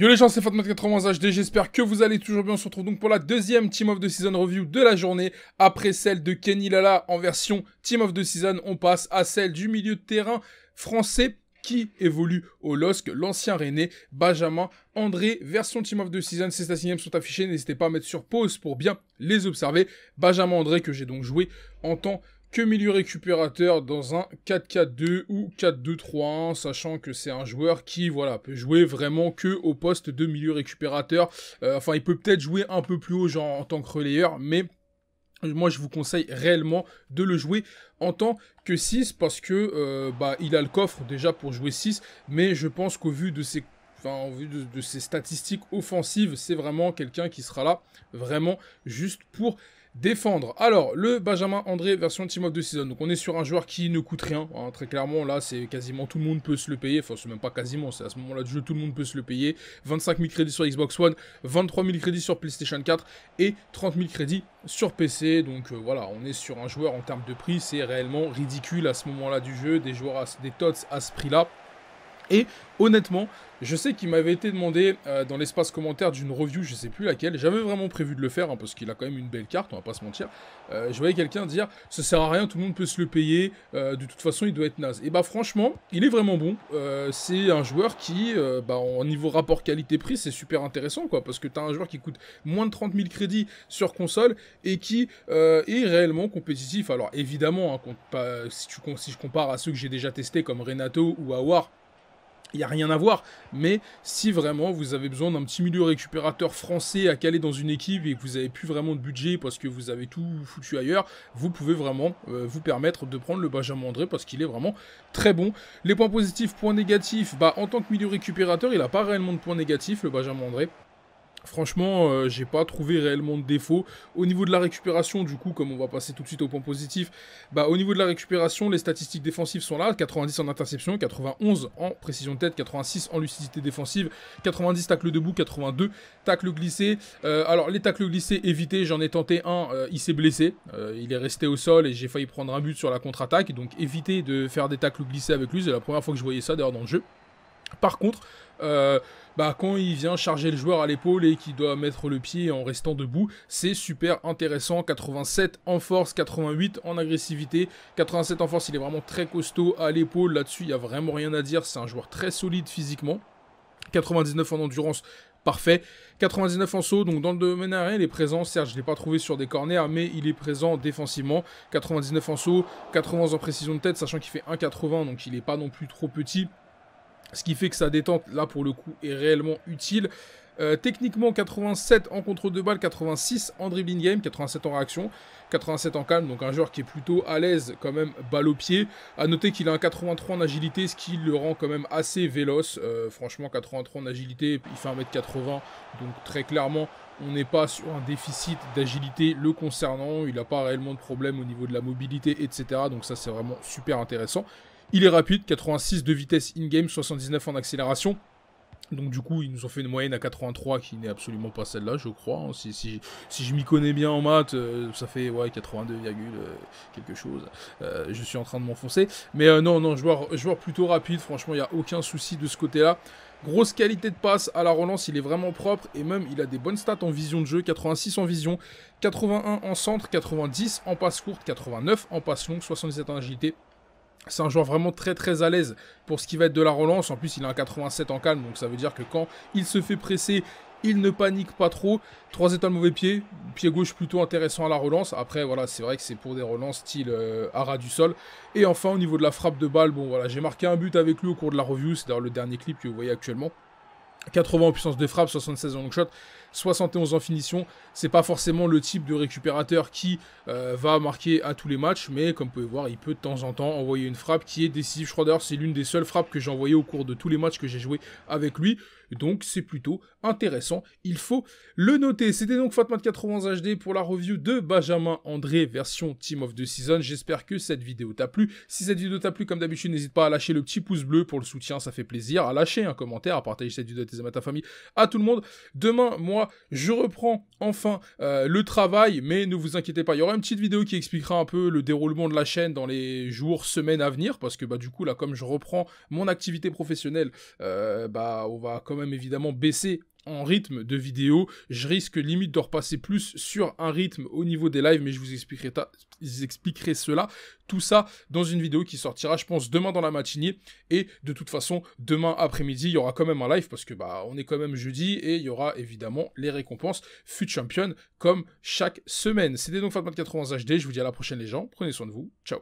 Yo les gens, c'est Fatmat80 HD, j'espère que vous allez toujours bien. On se retrouve donc pour la deuxième Team of the Season Review de la journée. Après celle de Kenny Lala en version Team of the Season, on passe à celle du milieu de terrain français qui évolue au LOSC, l'ancien René, Benjamin, André, version Team of the Season, ces statistiques sont affichés. n'hésitez pas à mettre sur pause pour bien les observer. Benjamin André que j'ai donc joué en temps que milieu récupérateur dans un 4-4-2 ou 4-2-3-1, sachant que c'est un joueur qui voilà peut jouer vraiment que au poste de milieu récupérateur. Euh, enfin, il peut peut-être jouer un peu plus haut, genre en tant que relayeur, mais moi, je vous conseille réellement de le jouer en tant que 6 parce que euh, bah, il a le coffre déjà pour jouer 6, mais je pense qu'au vu de ses Enfin, en vue de ses statistiques offensives, c'est vraiment quelqu'un qui sera là vraiment juste pour défendre. Alors, le Benjamin André version Team of the Season. Donc, on est sur un joueur qui ne coûte rien. Hein. Très clairement, là, c'est quasiment tout le monde peut se le payer. Enfin, c'est même pas quasiment, c'est à ce moment-là du jeu, tout le monde peut se le payer. 25 000 crédits sur Xbox One, 23 000 crédits sur PlayStation 4 et 30 000 crédits sur PC. Donc, euh, voilà, on est sur un joueur en termes de prix. C'est réellement ridicule à ce moment-là du jeu. Des joueurs, des TOTS à ce prix-là. Et honnêtement, je sais qu'il m'avait été demandé euh, dans l'espace commentaire d'une review, je sais plus laquelle, j'avais vraiment prévu de le faire, hein, parce qu'il a quand même une belle carte, on va pas se mentir. Euh, je voyais quelqu'un dire, ça sert à rien, tout le monde peut se le payer, euh, de toute façon il doit être naze. Et bah franchement, il est vraiment bon. c'est un joueur qui, bah, en niveau rapport qualité-prix, c'est super intéressant, quoi, parce que tu as un joueur qui coûte moins de 30 000 crédits sur console, et qui est réellement compétitif. Alors évidemment, hein, si, si je compare à ceux que j'ai déjà testés, comme Renato ou Awar, il n'y a rien à voir. Mais si vraiment vous avez besoin d'un petit milieu récupérateur français à caler dans une équipe et que vous n'avez plus vraiment de budget parce que vous avez tout foutu ailleurs, vous pouvez vraiment euh, vous permettre de prendre le Benjamin André parce qu'il est vraiment très bon. Les points positifs, points négatifs, bah en tant que milieu récupérateur, il n'a pas réellement de points négatifs, le Benjamin André. Franchement, euh, j'ai pas trouvé réellement de défaut. Au niveau de la récupération, du coup, comme on va passer tout de suite au point positif, bah, au niveau de la récupération, les statistiques défensives sont là 90 en interception, 91 en précision de tête, 86 en lucidité défensive, 90 tacles debout, 82 tacles glissés. Euh, alors, les tacles glissés évités, j'en ai tenté un, euh, il s'est blessé, il est resté au sol et j'ai failli prendre un but sur la contre-attaque. Donc, éviter de faire des tacles glissés avec lui, c'est la première fois que je voyais ça d'ailleurs dans le jeu. Par contre, euh, bah, quand il vient charger le joueur à l'épaule et qu'il doit mettre le pied en restant debout, c'est super intéressant. 87 en force, 88 en agressivité. 87 en force, il est vraiment très costaud à l'épaule. Là-dessus, il n'y a vraiment rien à dire. C'est un joueur très solide physiquement. 99 en endurance, parfait. 99 en saut, donc dans le domaine aérien, il est présent. Certes, je ne l'ai pas trouvé sur des corners, mais il est présent défensivement. 99 en saut, 80 en précision de tête, sachant qu'il fait 1,80, donc il n'est pas non plus trop petit. Ce qui fait que sa détente, là, pour le coup, est réellement utile. Euh, techniquement, 87 en contre de balle, 86 en dribbling game, 87 en réaction, 87 en calme. Donc un joueur qui est plutôt à l'aise quand même, balle au pied. À noter qu'il a un 83 en agilité, ce qui le rend quand même assez véloce. Euh, franchement, 83 en agilité, il fait 1m80. Donc très clairement, on n'est pas sur un déficit d'agilité le concernant. Il n'a pas réellement de problème au niveau de la mobilité, etc. Donc ça, c'est vraiment super intéressant. Il est rapide, 86 de vitesse in-game, 79 en accélération. Donc du coup, ils nous ont fait une moyenne à 83 qui n'est absolument pas celle-là, je crois. Hein. Si, si, si je m'y connais bien en maths, euh, ça fait ouais, 82, euh, quelque chose. Euh, je suis en train de m'enfoncer. Mais non, non, joueur, joueur plutôt rapide, franchement, il n'y a aucun souci de ce côté-là. Grosse qualité de passe à la relance, il est vraiment propre et même il a des bonnes stats en vision de jeu, 86 en vision, 81 en centre, 90 en passe courte, 89 en passe longue, 77 en agilité, c'est un joueur vraiment très très à l'aise pour ce qui va être de la relance. En plus, il a un 87 en calme, donc ça veut dire que quand il se fait presser, il ne panique pas trop. Trois étoiles mauvais pied, pied gauche plutôt intéressant à la relance. Après, voilà, c'est vrai que c'est pour des relances style euh, Ara à du sol. Et enfin, au niveau de la frappe de balle, bon voilà, j'ai marqué un but avec lui au cours de la review. C'est d'ailleurs le dernier clip que vous voyez actuellement. 80 en puissance de frappe, 76 en long shot. 71 en finition. C'est pas forcément le type de récupérateur qui euh, va marquer à tous les matchs, mais comme vous pouvez voir, il peut de temps en temps envoyer une frappe qui est décisive. Je crois d'ailleurs c'est l'une des seules frappes que j'ai envoyées au cours de tous les matchs que j'ai joué avec lui. Donc c'est plutôt intéressant, il faut le noter. C'était donc Fatmat 91 HD pour la review de Benjamin André version Team of the Season. J'espère que cette vidéo t'a plu. Si cette vidéo t'a plu, comme d'habitude, n'hésite pas à lâcher le petit pouce bleu pour le soutien, ça fait plaisir. À lâcher un commentaire, à partager cette vidéo à tes amis, à ta famille, à tout le monde. Demain, moi je reprends enfin euh, le travail, mais ne vous inquiétez pas, il y aura une petite vidéo qui expliquera un peu le déroulement de la chaîne dans les jours, semaines à venir, parce que bah du coup là, comme je reprends mon activité professionnelle, euh, bah on va quand même évidemment baisser en rythme de vidéo, je risque limite de repasser plus sur un rythme au niveau des lives, mais je vous expliquerai, cela, tout ça dans une vidéo qui sortira, je pense, demain dans la matinée. Et de toute façon, demain après-midi, il y aura quand même un live parce que bah on est quand même jeudi et il y aura évidemment les récompenses Fut Champion comme chaque semaine. C'était donc Fatman 80 HD, je vous dis à la prochaine les gens, prenez soin de vous, ciao